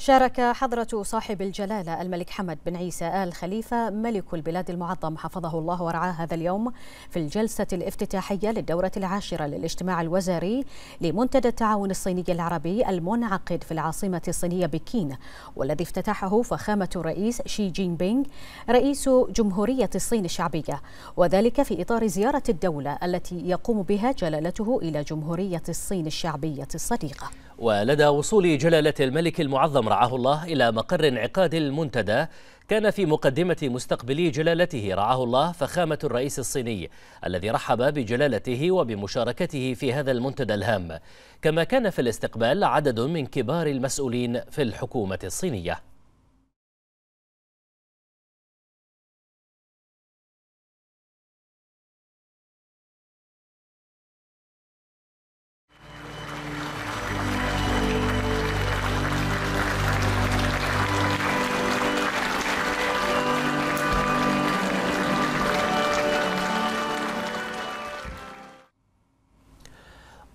شارك حضرة صاحب الجلالة الملك حمد بن عيسى آل خليفة ملك البلاد المعظم حفظه الله ورعاه هذا اليوم في الجلسة الافتتاحية للدورة العاشرة للاجتماع الوزاري لمنتدى التعاون الصيني العربي المنعقد في العاصمة الصينية بكين والذي افتتحه فخامة الرئيس شي جين بينغ رئيس جمهورية الصين الشعبية وذلك في إطار زيارة الدولة التي يقوم بها جلالته إلى جمهورية الصين الشعبية الصديقة ولدى وصول جلالة الملك المعظم رعاه الله إلى مقر انعقاد المنتدى كان في مقدمة مستقبلي جلالته رعاه الله فخامة الرئيس الصيني الذي رحب بجلالته وبمشاركته في هذا المنتدى الهام كما كان في الاستقبال عدد من كبار المسؤولين في الحكومة الصينية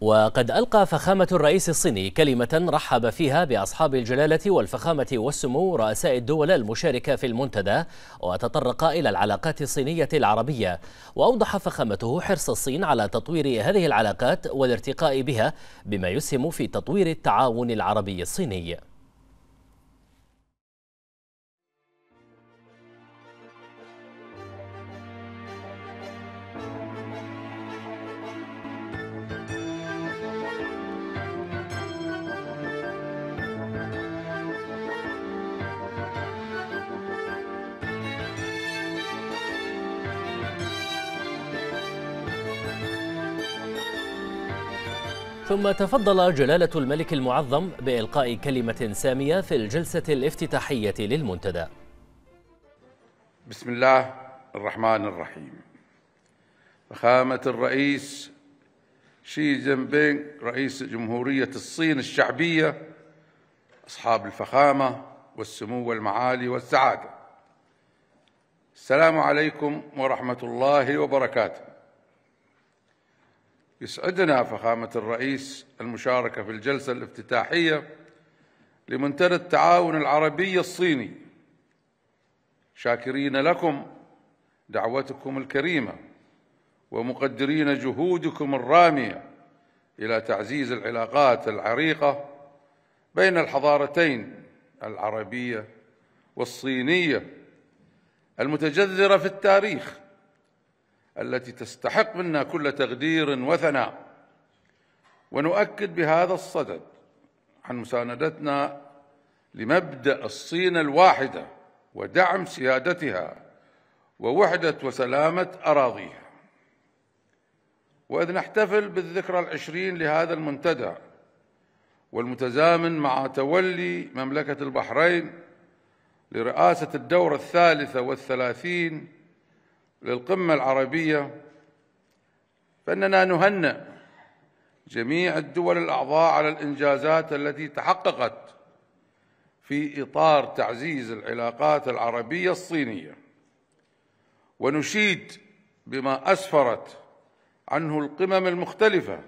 وقد ألقى فخامة الرئيس الصيني كلمة رحب فيها بأصحاب الجلالة والفخامة والسمو رؤساء الدول المشاركة في المنتدى وتطرق إلى العلاقات الصينية العربية وأوضح فخامته حرص الصين على تطوير هذه العلاقات والارتقاء بها بما يسهم في تطوير التعاون العربي الصيني ثم تفضل جلالة الملك المعظم بإلقاء كلمة سامية في الجلسة الافتتاحية للمنتدى بسم الله الرحمن الرحيم فخامة الرئيس شي جين بينغ رئيس جمهورية الصين الشعبية أصحاب الفخامة والسمو والمعالي والسعادة السلام عليكم ورحمة الله وبركاته يسعدنا فخامة الرئيس المشاركة في الجلسة الافتتاحية لمنتدى التعاون العربي الصيني شاكرين لكم دعوتكم الكريمة ومقدرين جهودكم الرامية إلى تعزيز العلاقات العريقة بين الحضارتين العربية والصينية المتجذرة في التاريخ التي تستحق منا كل تقدير وثناء ونؤكد بهذا الصدد عن مساندتنا لمبدا الصين الواحده ودعم سيادتها ووحده وسلامه اراضيها واذ نحتفل بالذكرى العشرين لهذا المنتدى والمتزامن مع تولي مملكه البحرين لرئاسه الدوره الثالثه والثلاثين للقمة العربية فإننا نهنئ جميع الدول الأعضاء على الإنجازات التي تحققت في إطار تعزيز العلاقات العربية الصينية ونشيد بما أسفرت عنه القمم المختلفة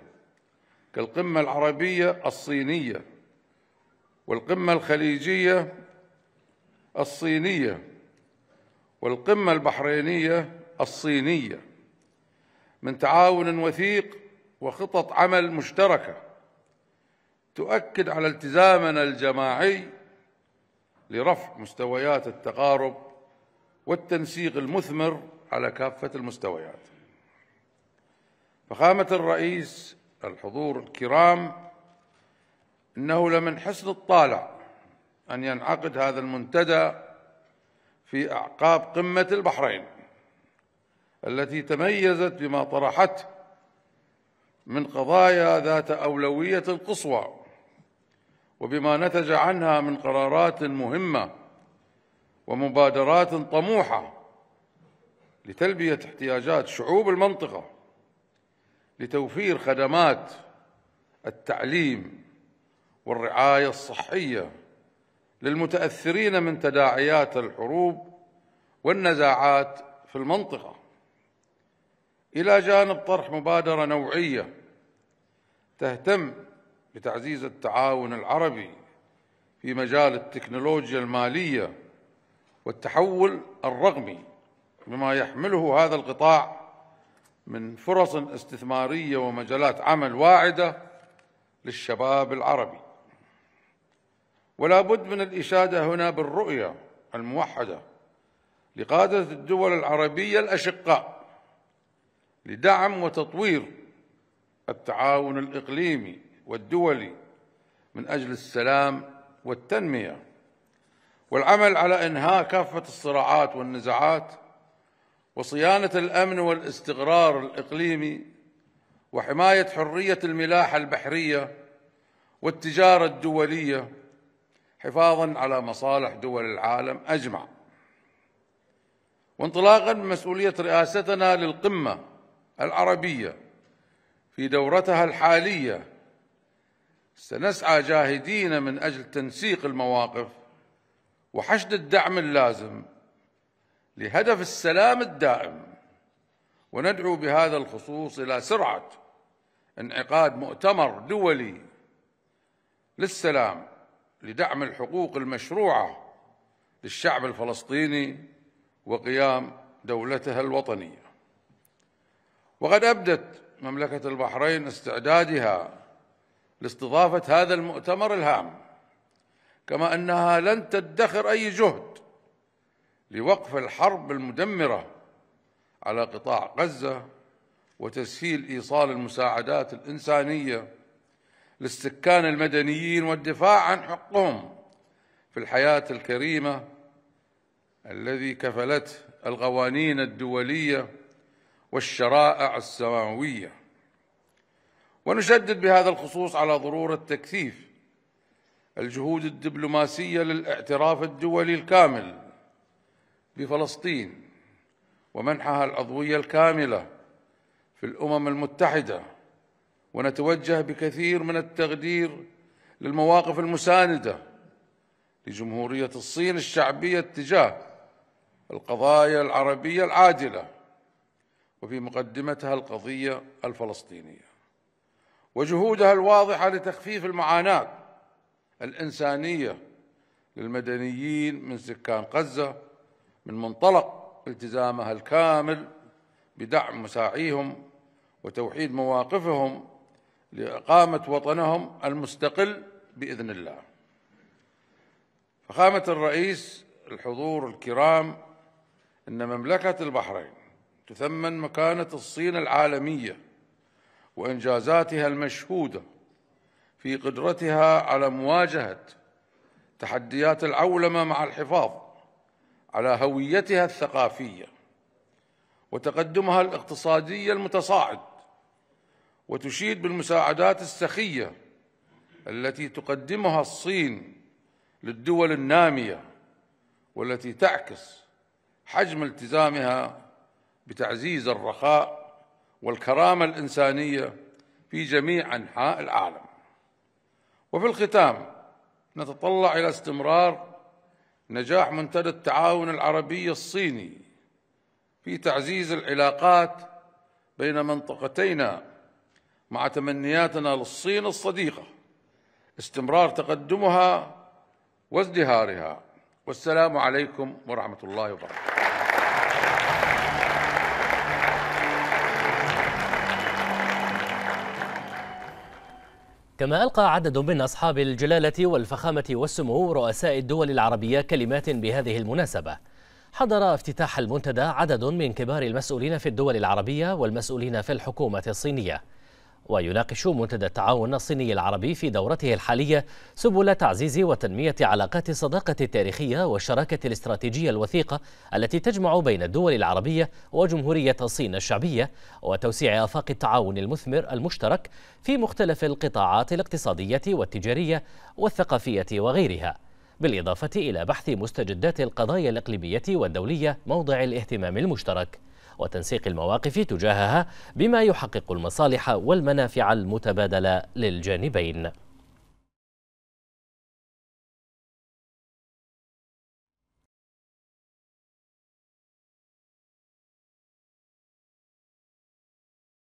كالقمة العربية الصينية والقمة الخليجية الصينية والقمة البحرينية الصينية من تعاون وثيق وخطط عمل مشتركة تؤكد على التزامنا الجماعي لرفع مستويات التقارب والتنسيق المثمر على كافة المستويات فخامة الرئيس الحضور الكرام إنه لمن حسن الطالع أن ينعقد هذا المنتدى في أعقاب قمة البحرين التي تميزت بما طرحته من قضايا ذات أولوية قصوى وبما نتج عنها من قرارات مهمة ومبادرات طموحة لتلبية احتياجات شعوب المنطقة لتوفير خدمات التعليم والرعاية الصحية للمتأثرين من تداعيات الحروب والنزاعات في المنطقة الى جانب طرح مبادره نوعيه تهتم بتعزيز التعاون العربي في مجال التكنولوجيا الماليه والتحول الرقمي بما يحمله هذا القطاع من فرص استثماريه ومجالات عمل واعده للشباب العربي ولا بد من الاشاده هنا بالرؤيه الموحده لقاده الدول العربيه الاشقاء لدعم وتطوير التعاون الإقليمي والدولي من أجل السلام والتنمية والعمل على إنهاء كافة الصراعات والنزاعات وصيانة الأمن والاستقرار الإقليمي وحماية حرية الملاحة البحرية والتجارة الدولية حفاظا على مصالح دول العالم أجمع وانطلاقا من مسؤولية رئاستنا للقمة العربية في دورتها الحالية سنسعى جاهدين من أجل تنسيق المواقف وحشد الدعم اللازم لهدف السلام الدائم وندعو بهذا الخصوص إلى سرعة انعقاد مؤتمر دولي للسلام لدعم الحقوق المشروعة للشعب الفلسطيني وقيام دولتها الوطنيه وقد أبدت مملكة البحرين استعدادها لاستضافة هذا المؤتمر الهام كما أنها لن تدخر أي جهد لوقف الحرب المدمرة على قطاع غزة وتسهيل إيصال المساعدات الإنسانية للسكان المدنيين والدفاع عن حقهم في الحياة الكريمة الذي كفلته القوانين الدوليه والشرائع السماوية ونشدد بهذا الخصوص على ضرورة تكثيف الجهود الدبلوماسية للاعتراف الدولي الكامل بفلسطين ومنحها العضوية الكاملة في الأمم المتحدة ونتوجه بكثير من التقدير للمواقف المساندة لجمهورية الصين الشعبية اتجاه القضايا العربية العادلة وفي مقدمتها القضية الفلسطينية وجهودها الواضحة لتخفيف المعاناة الإنسانية للمدنيين من سكان غزة من منطلق التزامها الكامل بدعم مساعيهم وتوحيد مواقفهم لإقامة وطنهم المستقل بإذن الله فخامة الرئيس الحضور الكرام إن مملكة البحرين تثمن مكانة الصين العالمية وإنجازاتها المشهودة في قدرتها على مواجهة تحديات العولمة مع الحفاظ على هويتها الثقافية وتقدمها الاقتصادي المتصاعد وتشيد بالمساعدات السخية التي تقدمها الصين للدول النامية والتي تعكس حجم التزامها بتعزيز الرخاء والكرامه الانسانيه في جميع انحاء العالم وفي الختام نتطلع الى استمرار نجاح منتدى التعاون العربي الصيني في تعزيز العلاقات بين منطقتينا مع تمنياتنا للصين الصديقه استمرار تقدمها وازدهارها والسلام عليكم ورحمه الله وبركاته كما ألقى عدد من أصحاب الجلالة والفخامة والسمو رؤساء الدول العربية كلمات بهذه المناسبة حضر افتتاح المنتدى عدد من كبار المسؤولين في الدول العربية والمسؤولين في الحكومة الصينية ويناقش منتدى التعاون الصيني العربي في دورته الحالية سبل تعزيز وتنمية علاقات الصداقة التاريخية والشراكة الاستراتيجية الوثيقة التي تجمع بين الدول العربية وجمهورية الصين الشعبية وتوسيع آفاق التعاون المثمر المشترك في مختلف القطاعات الاقتصادية والتجارية والثقافية وغيرها بالإضافة إلى بحث مستجدات القضايا الإقليمية والدولية موضع الاهتمام المشترك وتنسيق المواقف تجاهها بما يحقق المصالح والمنافع المتبادله للجانبين